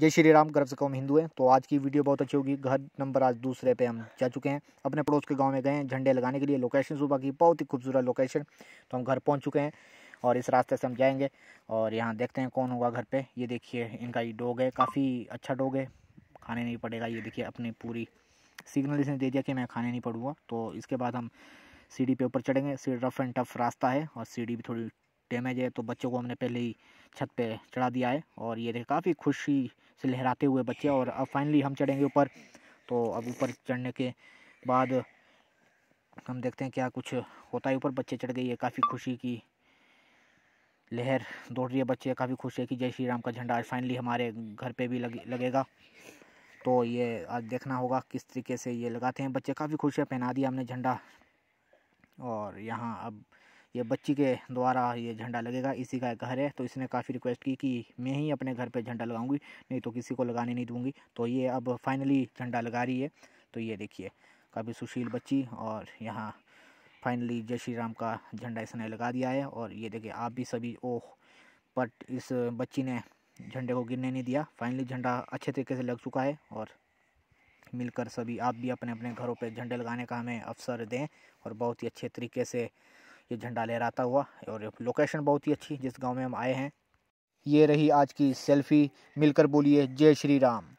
जय श्री राम गर्व से कौम हिंदू है तो आज की वीडियो बहुत अच्छी होगी घर नंबर आज दूसरे पे हम जा चुके हैं अपने पड़ोस के गांव में गए हैं झंडे लगाने के लिए लोकेशन सुबह की बहुत ही खूबसूरत लोकेशन तो हम घर पहुंच चुके हैं और इस रास्ते से हम जाएंगे और यहाँ देखते हैं कौन होगा घर पर ये देखिए इनका ये डोग है काफ़ी अच्छा डोग है खाने नहीं पड़ेगा ये देखिए अपनी पूरी सिग्नल इसने दे दिया कि मैं खाने नहीं पड़ूंगा तो इसके बाद हम सीढ़ी पे ऊपर चढ़ेंगे सीढ़ी रफ़ एंड टफ रास्ता है और सीढ़ी भी थोड़ी डैमेज है तो बच्चों को हमने पहले ही छत पे चढ़ा दिया है और ये देखिए काफ़ी खुशी से लहराते हुए बच्चे और अब फाइनली हम चढ़ेंगे ऊपर तो अब ऊपर चढ़ने के बाद हम देखते हैं क्या कुछ होता है ऊपर बच्चे चढ़ गई है काफ़ी खुशी की लहर दौड़ रही है बच्चे काफ़ी खुश है कि जय श्री राम का झंडा आज फाइनली हमारे घर पे भी लगे लगेगा तो ये आज देखना होगा किस तरीके से ये लगाते हैं बच्चे काफ़ी खुश है पहना दिया हमने झंडा और यहाँ अब ये बच्ची के द्वारा ये झंडा लगेगा इसी का घर है तो इसने काफ़ी रिक्वेस्ट की कि मैं ही अपने घर पर झंडा लगाऊंगी नहीं तो किसी को लगाने नहीं दूंगी तो ये अब फाइनली झंडा लगा रही है तो ये देखिए काफ़ी सुशील बच्ची और यहाँ फाइनली जय श्री राम का झंडा इसने लगा दिया है और ये देखिए आप भी सभी ओह बट इस बच्ची ने झंडे को गिरने नहीं दिया फाइनली झंडा अच्छे तरीके से लग चुका है और मिलकर सभी आप भी अपने अपने घरों पे झंडे लगाने का हमें अवसर दें और बहुत ही अच्छे तरीके से ये झंडा लहराता हुआ और लोकेशन बहुत ही अच्छी जिस गांव में हम आए हैं ये रही आज की सेल्फी मिलकर बोलिए जय श्री राम